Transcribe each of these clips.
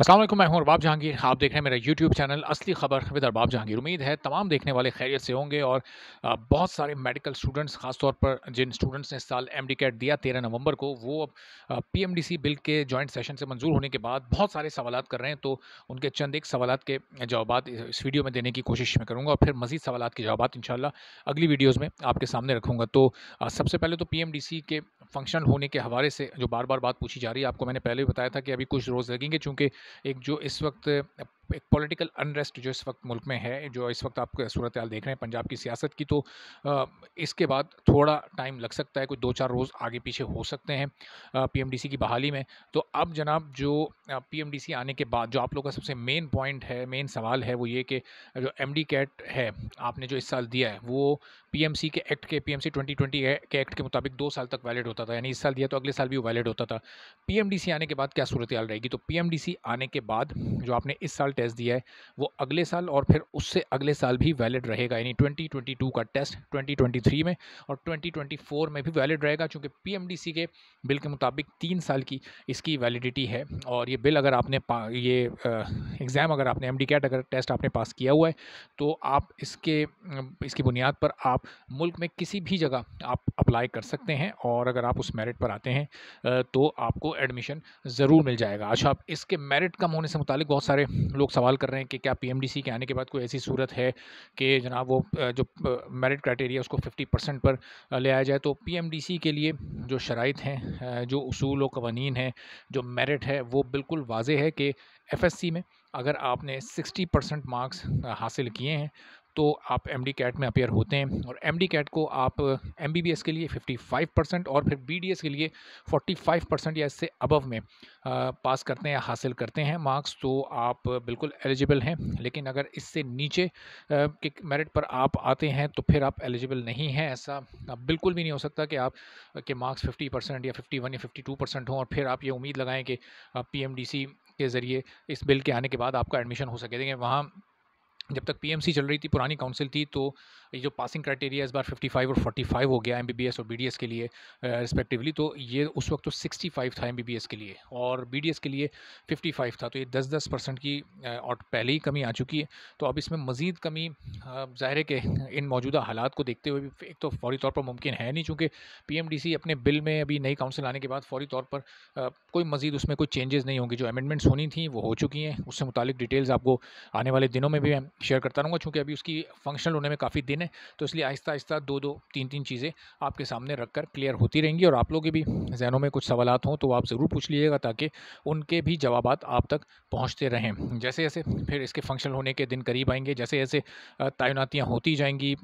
असलम मैं हूं अरबाब जहांगीर आप देख रहे हैं मेरा यूट्यूब चैनल असली खबर विद अरबाब जहांगीर उम्मीद है तमाम देखने वाले खैरियत से होंगे और बहुत सारे मेडिकल स्टूडेंट्स खासतौर पर जिन स्टूडेंट्स ने इस साल एम कैट दिया तेरह नवंबर को वो अब पी बिल के जॉइंट सेशन से मंजूर होने के बाद बहुत सारे सवाल कर रहे हैं तो उनके चंद एक सवाल के जवाब इस वीडियो में देने की कोशिश में करूँगा और फिर मजीद सवाल के जवाब इन अगली वीडियोज़ में आपके सामने रखूँगा तो सबसे पहले तो पी के फंक्शनल होने के हवाले से जो बार बार बात पूछी जा रही है आपको मैंने पहले भी बताया था कि अभी कुछ रोज़ लगेंगे चूँकि एक जो इस वक्त एक पॉलिटिकल अनरेस्ट जो इस वक्त मुल्क में है जो इस वक्त आप सूरत हाल देख रहे हैं पंजाब की सियासत की तो इसके बाद थोड़ा टाइम लग सकता है कुछ दो चार रोज़ आगे पीछे हो सकते हैं पीएमडीसी की बहाली में तो अब जनाब जो पीएमडीसी आने के बाद जो आप लोग का सबसे मेन पॉइंट है मेन सवाल है वो ये कि जो एम कैट है आपने जो इस साल दिया है वो पी के एक्ट के पी एम के एक्ट के मुताबिक दो साल तक वैलिड होता था यानी इस साल दिया तो अगले साल भी वैलिड होता था पी आने के बाद क्या सूरत हाल रहेगी तो पी आने के बाद जो आपने इस साल टेस्ट दिया है वो अगले साल और फिर उससे अगले साल भी वैलिड रहेगा यानी 2022 का टेस्ट 2023 में और 2024 में भी वैलिड रहेगा क्योंकि पीएमडीसी के बिल के मुताबिक तीन साल की इसकी वैलिडिटी है और ये बिल अगर आपने ये एग्ज़ाम अगर आपने एम अगर टेस्ट आपने पास किया हुआ है तो आप इसके इसकी बुनियाद पर आप मुल्क में किसी भी जगह आप अप्लाई कर सकते हैं और अगर आप उस मेरिट पर आते हैं तो आपको एडमिशन ज़रूर मिल जाएगा अच्छा आप इसके मेरिट कम होने से मुतालिक बहुत सारे लोग लोग सवाल कर रहे हैं कि क्या पीएमडीसी के आने के बाद कोई ऐसी सूरत है कि जनाब वो जो मेरिट क्राइटेरिया उसको 50 परसेंट पर ले आया जाए तो पीएमडीसी के लिए जो शराइ हैं जो असूल व कवानीन हैं जो मेरिट है वो बिल्कुल वाज है कि एफ में अगर आपने 60 परसेंट मार्क्स हासिल किए हैं तो आप एम डी कैट में अपेयर होते हैं और एम डी कैट को आप एम बी बी एस के लिए फ़िफ्टी फ़ाइव परसेंट और फिर बी डी एस के लिए फोर्टी फाइव परसेंट या इससे अबव में पास करते हैं या हासिल करते हैं मार्क्स तो आप बिल्कुल एलिजिबल हैं लेकिन अगर इससे नीचे के मेरिट पर आप आते हैं तो फिर आप एलिजिबल नहीं हैं ऐसा बिल्कुल भी नहीं हो सकता कि आप के मार्क्स फिफ्टी परसेंट या फ़िफ्टी वन या फ़िफ्टी टू परसेंट हों और फिर आप ये उम्मीद लगाएं कि पी एम डी सी के ज़रिए इस बिल के आने के बाद आपका एडमिशन हो सके देखिए वहाँ जब तक पीएमसी चल रही थी पुरानी काउंसिल थी तो ये जो पासिंग क्राइटेरिया इस बार 55 और 45 हो गया एमबीबीएस और बीडीएस के लिए रिस्पेक्टिवली तो ये उस वक्त तो 65 था एमबीबीएस के लिए और बीडीएस के लिए 55 था तो ये 10-10 परसेंट की और पहले ही कमी आ चुकी है तो अब इसमें मज़ीद कमी ज़ाहिर है कि इन मौजूदा हालात को देखते हुए भी एक तो फौरी तौर पर मुमकिन है नहीं चूँकि पी अपने बिल में अभी नई काउंसिल आने के बाद फौरी तौर पर कोई मज़ीद उसमें कोई चेंजेस नहीं होंगे जो अमेंडमेंट्स होनी थी वो हो चुकी हैं उससे मुतल डिटेल्स आपको आने वाले दिनों में भी शेयर करता रहूँगा चूँकि अभी उसकी फंक्शनल होने में काफ़ी दिन है तो इसलिए आहिस्ता आहिस्ता दो दो तीन तीन चीज़ें आपके सामने रख कर क्लियर होती रहेंगी और आप लोग के भी जहनों में कुछ सवाल हों तो आप ज़रूर पूछ लीजिएगा ताकि उनके भी जवाब आप तक पहुँचते रहें जैसे जैसे फिर इसके फंक्शनल होने के दिन करीब आएंगे जैसे जैसे तैनातियाँ होती जाएंगी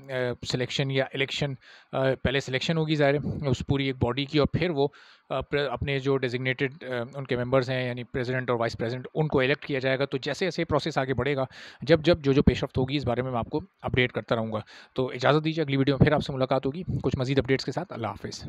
सिलेक्शन या इलेक्शन पहले सिलेक्शन होगी ज़ाहिर उस पूरी एक बॉडी की और फिर वो अपने जो डेजिग्नेटेड उनके मेंबर्स हैं यानी प्रेसिडेंट और वाइस प्रेसिडेंट उनको इलेक्ट किया जाएगा तो जैसे जैसे प्रोसेस आगे बढ़ेगा जब जब जो जो पेशरफ होगी इस बारे में मैं आपको अपडेट करता रहूँगा तो इजाज़त दीजिए अगली वीडियो में फिर आपसे मुलाकात होगी कुछ मजीद अपडेट्स के साथ अल्लाह हाफिज़